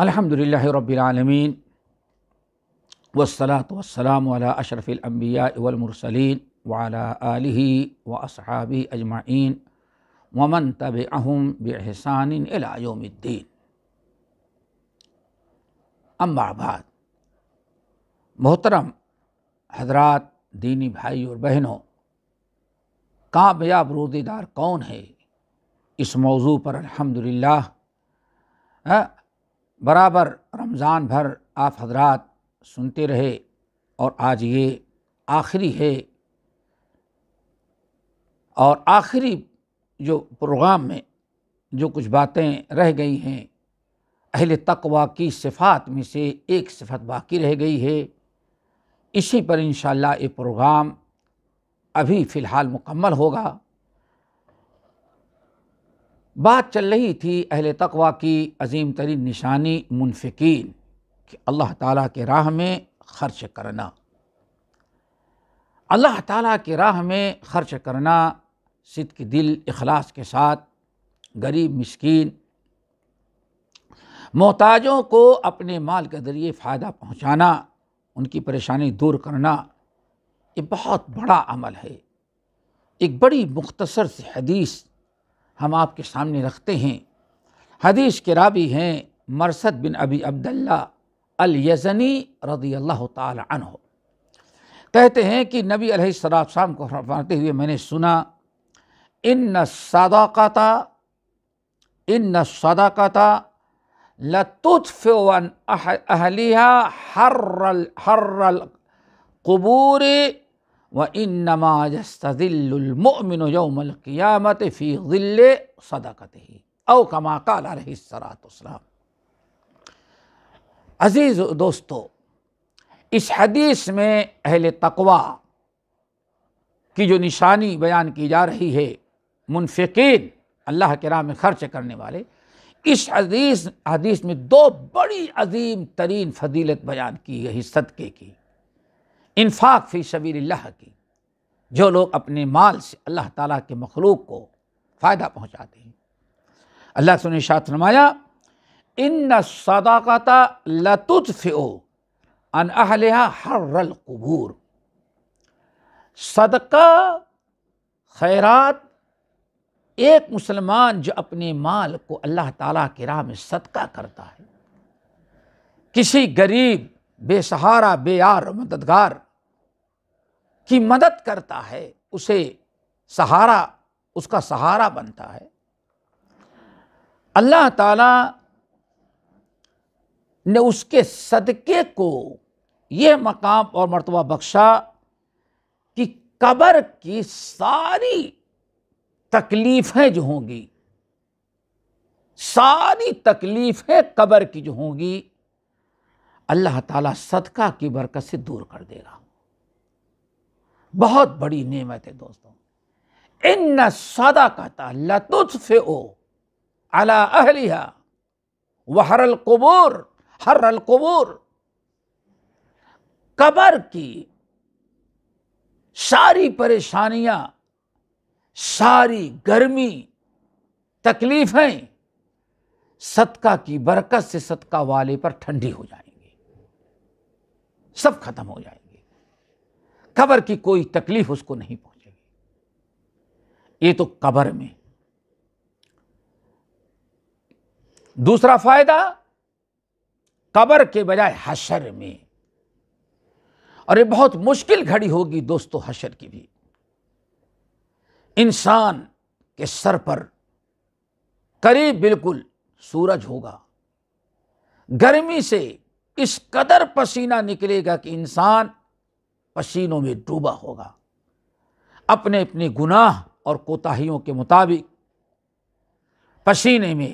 الحمد لله رب العالمين والصلاة والسلام على أشرف الأنبياء والمرسلين وعلى آله وأصحابه أجمعين ومن تبعهم بإحسان إلى يوم الدين أما بعد محترم حضرات دینی بھائی اور بہنوں کامیاب روزی دار کون ہے اس موضوع پر الحمدللہ बराबर रमज़ान भर आप हजरात सुनते रहे और आज ये आखिरी है और आखिरी जो प्रोग्राम में जो कुछ बातें रह गई हैं अहल तकवा की सिफात में से एक सिफत बाकी रह गई है इसी पर इन ये प्रोग्राम अभी फ़िलहाल मुकम्मल होगा बात चल रही थी अहल तकवा की अजीम तरीन निशानी मुनफिकीन कि अल्लाह ताला के राह में ख़र्च करना अल्लाह ताला के राह में ख़र्च करना सिद के दिल अखलास के साथ गरीब मिसकीन मोहताजों को अपने माल के ज़रिए फ़ायदा पहुँचाना उनकी परेशानी दूर करना ये बहुत बड़ा अमल है एक बड़ी मुख्तसर सी हदीस हम आपके सामने रखते हैं हदीस के रावी हैं मरसद बिन अबी अब्दुल्ला अल यजनी रदी अल्लाह तह कहते हैं कि नबी अलैहिस्सलाम को फरमाते हुए मैंने सुना इन न सदाकता इन न सदाकता लतुफ़न अहलिया हर्रल हर्रल कबूर व इन नमाजस्तमिन यौमलक़ियामत फ़ी ज़िल सदाकत ही औ कमा रही सरातम अज़ीज़ दोस्तों इस हदीस में अहल तकवा की जो निशानी बयान की जा रही है मुनफिकीन अल्लाह के राह में खर्च करने वाले इस हदीस हदीस में दो बड़ी अजीम तरीन फजीलत बयान की गई सदक़े की इनफाक फ़ी शबील की जो लोग अपने माल से अल्लाह ताला के मखलूक को फ़ायदा पहुँचाते हैं अल्लाह सुन शात नमाया इन सदाकत हर रल कबूर सदका खैरात एक मुसलमान जो अपने माल को अल्लाह ताला के राह में सदका करता है किसी गरीब बेसहारा बेयार मददगार की मदद करता है उसे सहारा उसका सहारा बनता है अल्लाह ताला ने उसके सदक़े को यह मकाम और मरतबा बख्शा कि कब्र की सारी तकलीफ़ें जो होंगी सारी तकलीफ़ें कब्र की जो होंगी अल्लाह ताला सदका की बरकत से दूर कर देगा बहुत बड़ी नेमत है दोस्तों इन न सदा कहता लतुत्फ ओ अला अहलिया हरल कबूर हरल कबूर कबर की सारी परेशानियां सारी गर्मी तकलीफें सदका की बरकत से सदका वाले पर ठंडी हो जाएंगी सब खत्म हो जाएगी कबर की कोई तकलीफ उसको नहीं पहुंचेगी ये तो कबर में दूसरा फायदा कबर के बजाय हशर में और ये बहुत मुश्किल घड़ी होगी दोस्तों हशर की भी इंसान के सर पर करीब बिल्कुल सूरज होगा गर्मी से इस कदर पसीना निकलेगा कि इंसान पसीनों में डूबा होगा अपने अपने गुनाह और कोताहियों के मुताबिक पसीने में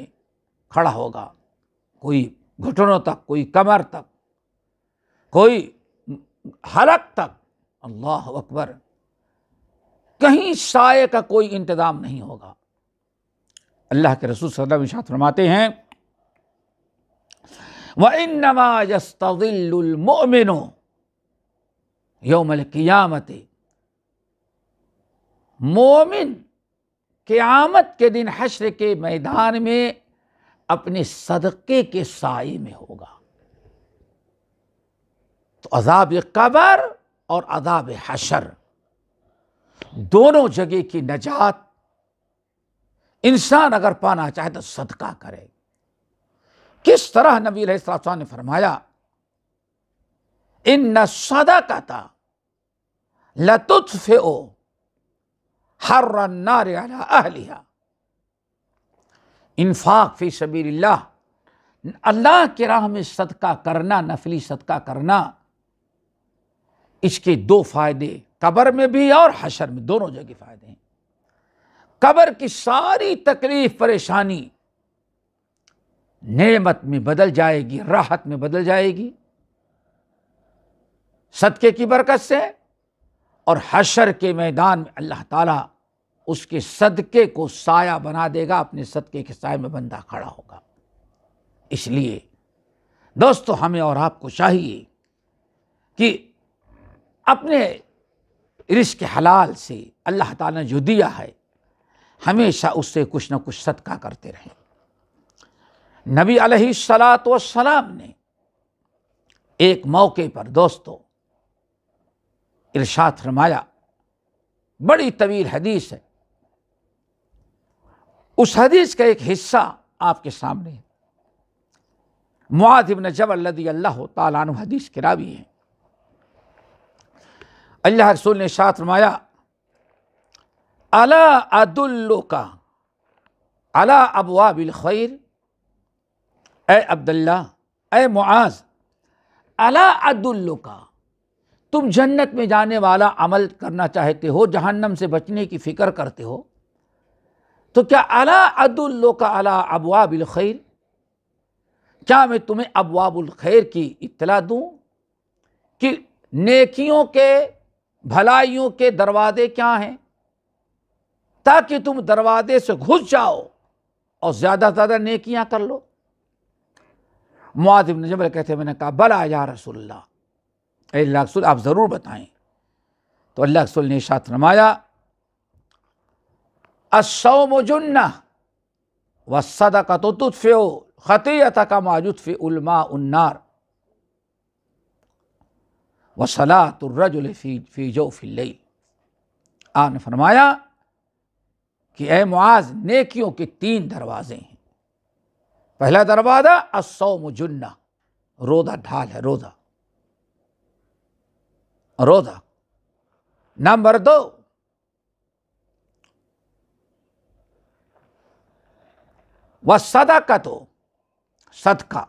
खड़ा होगा कोई घुटनों तक कोई कमर तक कोई हलक तक अल्लाह अकबर कहीं साय का कोई इंतज़ाम नहीं होगा अल्लाह के रसूल सदा विशात फरमाते हैं व इन नमाजमिनो योमल क़ियामत मोमिन क़्यामत के दिन हशर के मैदान में अपने सदक़े के साय में होगा तो अजाब कबर और अजाब हशर दोनों जगह की नजात इंसान अगर पाना चाहे तो सदका करे किस तरह नबी ने फरमाया इन न सदा का था लतुत्फ ओ हर नारिया इन्फाक फ़ी सबीर अल्लाह के राह में सदका करना नफली सदका करना इसके दो फ़ायदे कबर में भी और हशर में दोनों जगह फ़ायदे हैं कबर की सारी तकलीफ़ परेशानी नेमत में बदल जाएगी राहत में बदल जाएगी सदके की बरकत से और हशर के मैदान में अल्लाह ताला उसके सदक़े को साया बना देगा अपने सदक़े के साय में बंदा खड़ा होगा इसलिए दोस्तों हमें और आपको चाहिए कि अपने रिश्क हलाल से अल्लाह ताला ने जो दिया है हमेशा उससे कुछ ना कुछ सदका करते रहें नबी सलात सलाम ने एक मौके पर दोस्तों इर्शाद फरमाया बड़ी तवील हदीस है उस हदीस का एक हिस्सा आपके सामने है मुआद इबन जबल अल्लाह तालान हदीस के रावी हैं अल्लाह रसूल ने शात रमाया अला अदुल्लो का अला अबवा बिलखैर ए अब्दुल्ला ए मुआज अला अदुल्लो का तुम जन्नत में जाने वाला अमल करना चाहते हो जहन्नम से बचने की फ़िक्र करते हो तो क्या अला अदुल्लो का अला अबवाबिल खैर क्या मैं तुम्हें अबवाबुल खैर की इतला दूँ कि नेकियों के भलाइयों के दरवाज़े क्या हैं ताकि तुम दरवाज़े से घुस जाओ और ज़्यादा से ज़्यादा नेकियां कर लो मुआदिब नजमल कहते मैंने कहा बला या रसुल्ला اللہ إيه، رسول آپ ضرور بتائیں تو اللہ رسول نے ارشاد فرمایا الصوم جنہ والصدقه تطفئ خطيئه كما يطفئ الماء النار وصلاه الرجل في في جوف الليل آپ نے فرمایا کہ اے معاذ نیکیوں کے تین دروازے ہیں پہلا دروازہ الصوم جنہ روزہ ڈھال ہے روزہ रोधा नंबर दो वह सदा का तो सदका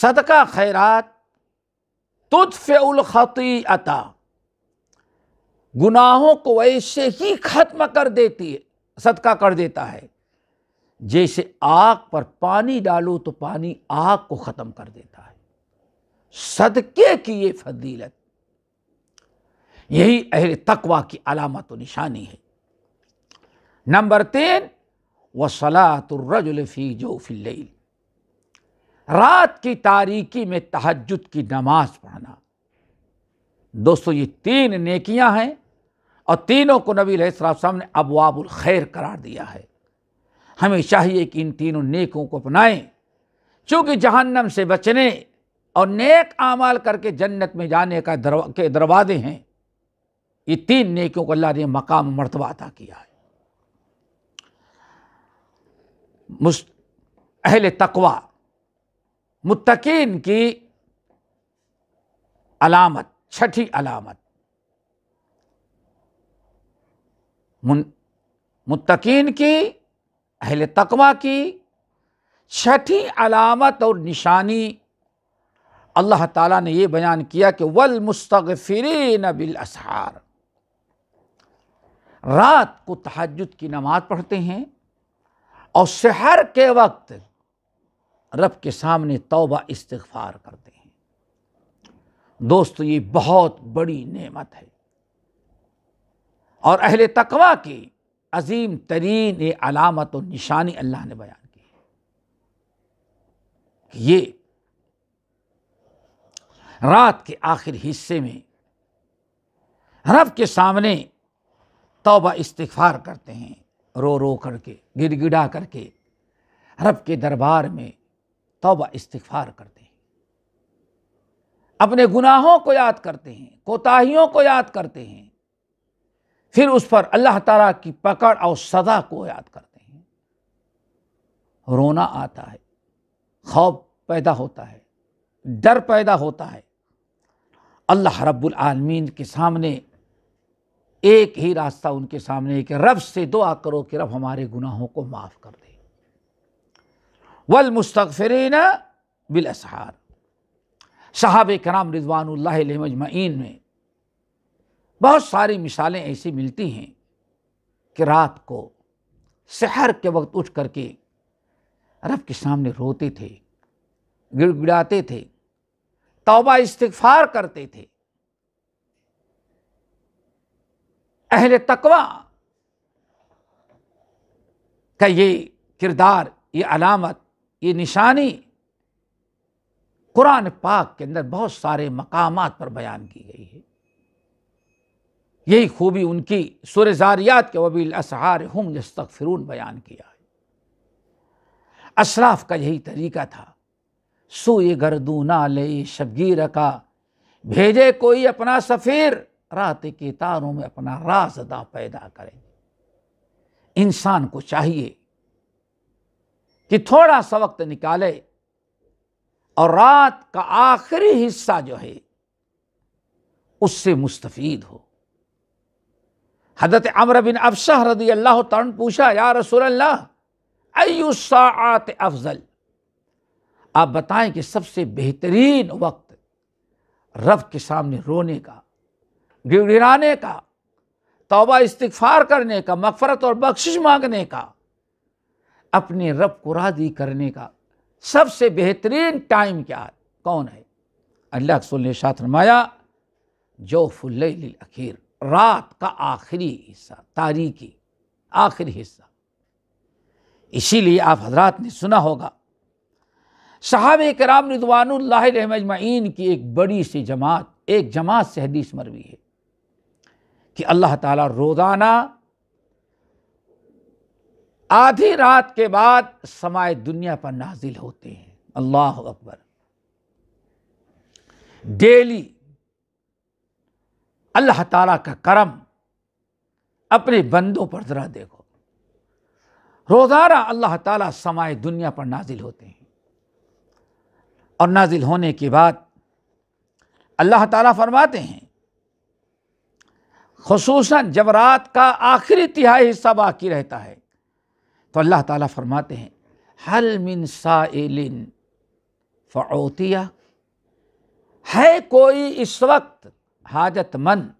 सदका खैरात तुदफ़ुल ख़ती अता गुनाहों को ऐसे ही ख़त्म कर देती है सदका कर देता है जैसे आग पर पानी डालो तो पानी आग को ख़त्म कर देता है सदके की ये फजीलत यही अहल तकवा की अलामत निशानी है नंबर तीन व सलातुर्रजुलफ़ी जोफिल रात की तारीकी में तहजद की नमाज पढ़ना दोस्तों ये तीन नेकियां हैं और तीनों को नबी साहब ने अबवाबुल खैर करार दिया है हमें चाहिए कि इन तीनों नेकों को अपनाएं चूँकि जहन्नम से बचने और नेक आमाल करके जन्नत में जाने का दरवा के दरवाजे हैं ये तीन नेकियों को अल्लाह ने मकाम मरतबा अदा किया है अहल तकवा मुतकीन की अलामत छठी अलामत मुतकीन की अहल तकवा की छठी अलामत और निशानी अल्लाह ताला ने ये बयान किया कि वल मुस्तफ़रीन बिल असहार रात को तहजद की नमाज़ पढ़ते हैं और शहर के वक्त रब के सामने तोबा इस्तफार करते हैं दोस्तों ये बहुत बड़ी नेमत है और अहले तकवा की अजीम तरीन ये अलामत और निशानी अल्लाह ने बयान की है ये रात के आखिर हिस्से में रब के सामने तौबा इस्तफार करते हैं रो रो करके गिड़गिड़ा करके रब के दरबार में तौबा इस्तफार करते हैं अपने गुनाहों को याद करते हैं कोताहियों को याद करते हैं फिर उस पर अल्लाह ताला की पकड़ और सदा को याद करते हैं रोना आता है खौफ पैदा होता है डर पैदा होता है अल्लाह रब्बुल आलमीन के सामने एक ही रास्ता उनके सामने है कि रब से दुआ करो कि रब हमारे गुनाहों को माफ़ कर दे वल मुस्तफ़रीन बिल असहार साहब कराम रिजवान मजमैन में बहुत सारी मिसालें ऐसी मिलती हैं कि रात को शहर के वक्त उठ करके रब के सामने रोते थे गिड़गिड़ाते थे तौबा इस्तफार करते थे अहल तकवा का ये किरदार ये अलामत ये निशानी कुरान पाक के अंदर बहुत सारे मकाम पर बयान की गई है यही खूबी उनकी सुर जारियात के वबील असहार हम यस्तफ़िरून बयान किया है असराफ का यही तरीका था सोए गर्दू ना ले शबगीर का भेजे कोई अपना सफ़ीर रात के तारों में अपना राजदा पैदा करेंगे इंसान को चाहिए कि थोड़ा सा वक्त निकाले और रात का आखिरी हिस्सा जो है उससे मुस्तफीद हो हजरत अमर बिन अफसह रदी अल्लाह तन पूछा या रसूल्लाह अयुसात अफजल आप बताएं कि सबसे बेहतरीन वक्त रब के सामने रोने का गिड़गिड़ाने का तोबा इस्तफार करने का मफ़रत और बख्शिश मांगने का अपने रब को राजी करने का सबसे बेहतरीन टाइम क्या है कौन है अल्लाह के ने शात रमाया जो फुल्लखीर रात का आखिरी हिस्सा तारीखी आखिरी हिस्सा इसीलिए आप हजरात ने सुना होगा साहब कराम रिजवानल्लाजमैन की एक बड़ी सी जमात एक जमात से हदीस मरवी है कि अल्लाह ताला रोज़ाना आधी रात के बाद समाय दुनिया पर नाजिल होते हैं अल्लाह अकबर डेली अल्लाह ताला का करम अपने बंदों पर ज़रा देखो रोज़ाना अल्लाह ताला समाय दुनिया पर नाजिल होते हैं और नाजिल होने के बाद अल्लाह ताला फरमाते हैं खसूस जब रात का आखिरी तिहाई हिस्सा बाकी रहता है तो अल्लाह ताला फरमाते हैं हल मिन साइलिन फ़ौतिया है कोई इस वक्त हाजतमंद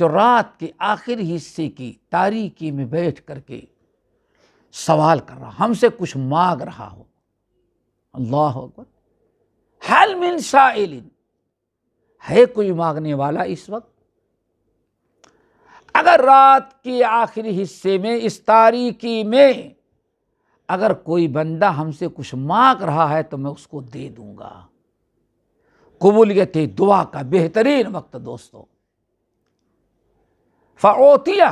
जो रात के आखिर हिस्से की तारीकी में बैठ करके सवाल कर रहा हमसे कुछ मांग रहा हो अल्लाह हो हल मिन साइलिन है कोई मांगने वाला इस वक्त अगर रात के आखिरी हिस्से में इस तारीकी में अगर कोई बंदा हमसे कुछ मांग रहा है तो मैं उसको दे दूंगा कबूलियत दुआ का बेहतरीन वक्त दोस्तों फरोतिया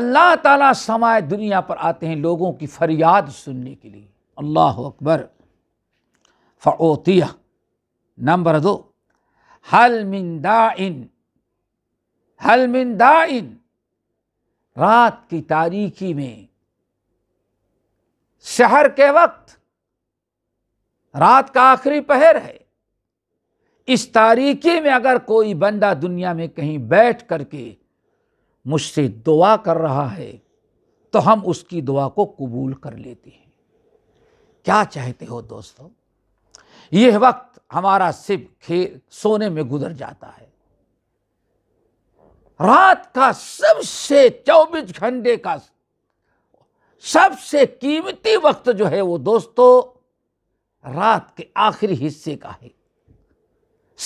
अल्लाह ताला समाए दुनिया पर आते हैं लोगों की फरियाद सुनने के लिए अल्लाह अकबर फरोतिया नंबर दो हल मिंदा इन मिन दाइन रात की तारीकी में शहर के वक्त रात का आखिरी पहर है इस तारीकी में अगर कोई बंदा दुनिया में कहीं बैठ करके मुझसे दुआ कर रहा है तो हम उसकी दुआ को कबूल कर लेते हैं क्या चाहते हो दोस्तों यह वक्त हमारा सिर्फ खेल सोने में गुजर जाता है रात का सबसे 24 घंटे का सबसे कीमती वक्त जो है वो दोस्तों रात के आखिरी हिस्से का है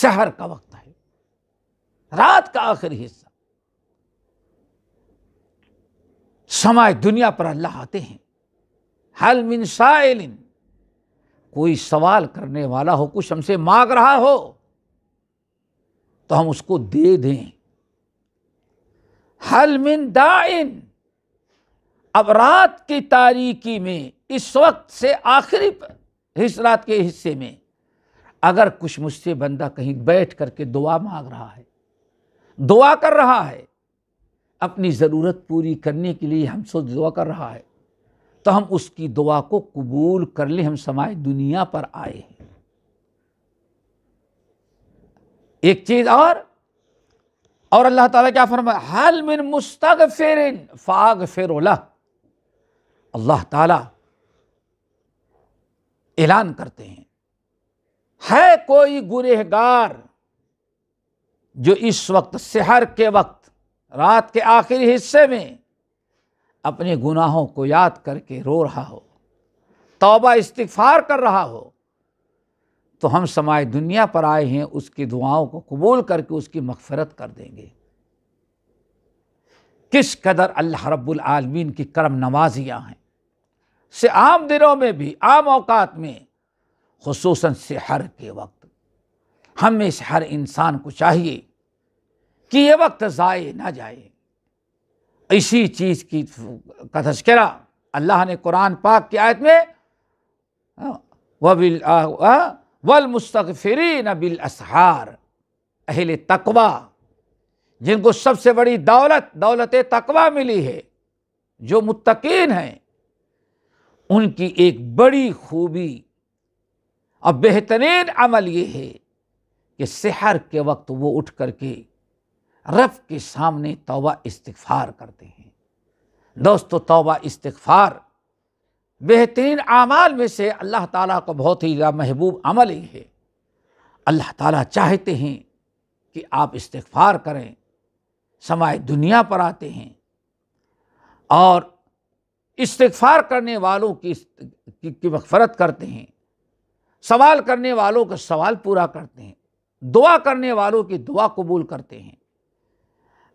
शहर का वक्त है रात का आखिरी हिस्सा समाज दुनिया पर अल्लाह आते हैं हल मिन साइलिन कोई सवाल करने वाला हो कुछ हमसे मांग रहा हो तो हम उसको दे दें हलमिन दाइन अब रात की तारीकी में इस वक्त से आखिरी इस रात के हिस्से में अगर कुछ मुझसे बंदा कहीं बैठ करके दुआ मांग रहा है दुआ कर रहा है अपनी ज़रूरत पूरी करने के लिए हमसे दुआ कर रहा है तो हम उसकी दुआ को कबूल कर ले हम समाज दुनिया पर आए हैं एक चीज़ और और अल्लाह ताला क्या फरमाया हल मिन मुस्तग फेरिन फाग फेरोला अल्लाह ताला ऐलान करते हैं है कोई गुनहगार जो इस वक्त शहर के वक्त रात के आखिरी हिस्से में अपने गुनाहों को याद करके रो रहा हो तौबा इस्तफार कर रहा हो तो हम समाए दुनिया पर आए हैं उसकी दुआओं को कबूल करके उसकी मगफरत कर देंगे किस कदर अल्लाह रब्बुल आलमीन की करम नवाजियाँ हैं से आम दिनों में भी आम अवकात में खसूस हर के वक्त हमें से हर इंसान को चाहिए कि ये वक्त ज़ाय ना जाए इसी चीज़ की का तस्करा अल्लाह ने कुरान पाक की आयत में हाँ, वबिल वल मुस्तफरी बिल असहार अहिल तकवा जिनको सबसे बड़ी दौलत दौलत तकवा मिली है जो मुतकीन हैं उनकी एक बड़ी खूबी और बेहतरीन अमल ये है कि शहर के वक्त वो उठ करके रफ़ के सामने तोबा इस्तफ़ार करते हैं दोस्तों तोबा इस्तफ़ार बेहतरीन अमाल में से अल्लाह ताला को बहुत ही ज़्यादा महबूब अमल ही है अल्लाह ताला चाहते हैं कि आप इस्तफ़ार करें समाए दुनिया पर आते हैं और इस्तफ़ार करने वालों की की, की करते हैं सवाल करने वालों का सवाल पूरा करते हैं दुआ करने वालों की दुआ कबूल करते हैं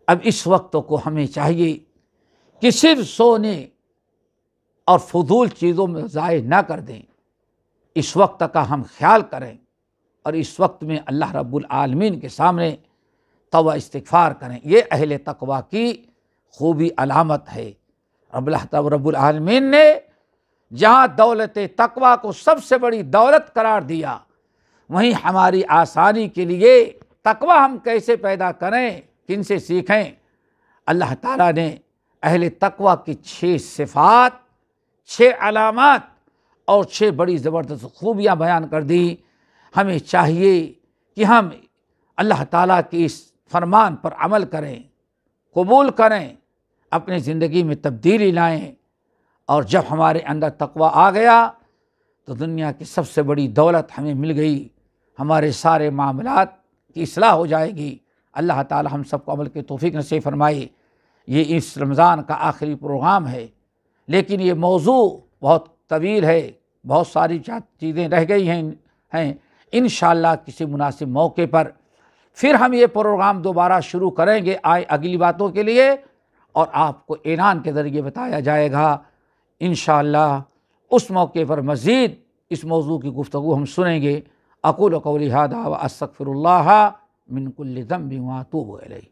अब इस वक्त को हमें चाहिए कि सिर्फ सोने और फजूल चीज़ों में ज़ाय ना कर दें इस वक्त का हम ख्याल करें और इस वक्त में अल्लाह रब्बुल आलमीन के सामने तोा तो इस्तफ़ार करें ये अहल तकवा की खूबी अलामत है अल्लाह तब रब्बुल आलमीन ने जहाँ दौलत तकवा को सबसे बड़ी दौलत करार दिया वहीं हमारी आसानी के लिए तकवा हम कैसे पैदा करें किन से सीखें अल्लाह ताला ने अहल तकवा की छः सिफात छः अलामत और छः बड़ी ज़बरदस्त खूबियाँ बयान कर दी हमें चाहिए कि हम अल्लाह ताला के इस फरमान पर अमल करें कबूल करें अपनी ज़िंदगी में तब्दीली लाएं और जब हमारे अंदर तकवा आ गया तो दुनिया की सबसे बड़ी दौलत हमें मिल गई हमारे सारे मामलात की असलाह हो जाएगी अल्लाह ताला हम सबको अमल के तोफ़ी नसीब फरमाए ये इस रमज़ान का आखिरी प्रोग्राम है लेकिन ये मौजू बहुत तवील है बहुत सारी चीज़ें रह गई हैं हैं इन किसी मुनासिब मौके पर फिर हम ये प्रोग्राम दोबारा शुरू करेंगे आए अगली बातों के लिए और आपको ऐलान के ज़रिए बताया जाएगा इन उस मौके पर मज़ीद इस मौजू की गुफ्तु हम सुनेंगे अकुल अकोलिहादा हादा व असफ़िर मिनकुल्लम बीमा तो